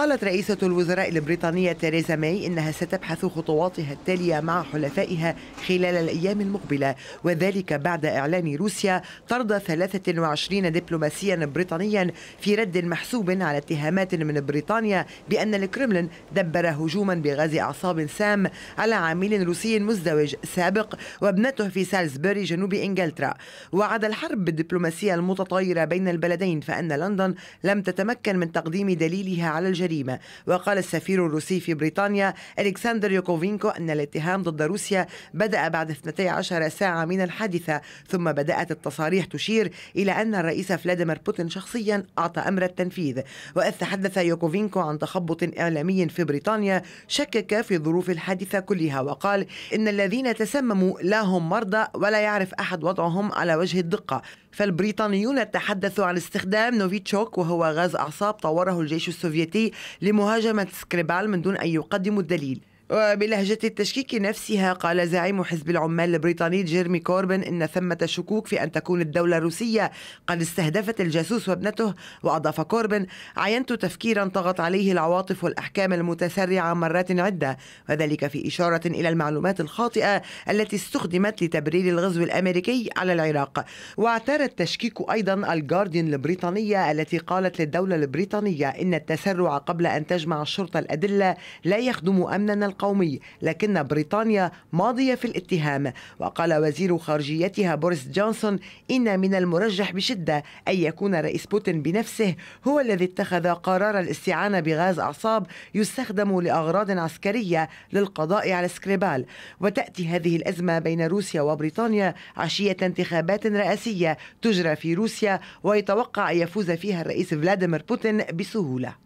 قالت رئيسة الوزراء البريطانية تيريزا ماي إنها ستبحث خطواتها التالية مع حلفائها خلال الأيام المقبلة وذلك بعد إعلان روسيا طرد 23 دبلوماسيا بريطانيا في رد محسوب على اتهامات من بريطانيا بأن الكرملين دبر هجوما بغاز أعصاب سام على عامل روسي مزدوج سابق وابنته في سالزبوري جنوب إنجلترا وعد الحرب بالدبلوماسية المتطايرة بين البلدين فأن لندن لم تتمكن من تقديم دليلها على الجنوب. الجريمة وقال السفير الروسي في بريطانيا ألكسندر يوكوفينكو أن الاتهام ضد روسيا بدأ بعد 12 ساعة من الحادثة ثم بدأت التصاريح تشير إلى أن الرئيس فلاديمير بوتين شخصيا أعطى أمر التنفيذ وإذ تحدث يوكوفينكو عن تخبط إعلامي في بريطانيا شكك في ظروف الحادثة كلها وقال إن الذين تسمموا لا هم مرضى ولا يعرف أحد وضعهم على وجه الدقة فالبريطانيون تحدثوا عن استخدام نوفيتشوك وهو غاز أعصاب طوره الجيش السوفيتي لمهاجمة سكريبال من دون أن يقدموا الدليل وبلهجة التشكيك نفسها قال زعيم حزب العمال البريطاني جيرمي كوربن إن ثمة شكوك في أن تكون الدولة الروسية قد استهدفت الجاسوس وابنته وأضاف كوربن عينت تفكيرا طغت عليه العواطف والأحكام المتسرعة مرات عدة وذلك في إشارة إلى المعلومات الخاطئة التي استخدمت لتبرير الغزو الأمريكي على العراق واعترى التشكيك أيضا الجارديان البريطانية التي قالت للدولة البريطانية إن التسرع قبل أن تجمع الشرطة الأدلة لا يخدم أمننا القومي لكن بريطانيا ماضية في الاتهام وقال وزير خارجيتها بوريس جونسون إن من المرجح بشدة أن يكون رئيس بوتين بنفسه هو الذي اتخذ قرار الاستعانة بغاز أعصاب يستخدم لأغراض عسكرية للقضاء على سكريبال وتأتي هذه الأزمة بين روسيا وبريطانيا عشية انتخابات رئاسية تجرى في روسيا ويتوقع أن يفوز فيها الرئيس فلاديمير بوتين بسهولة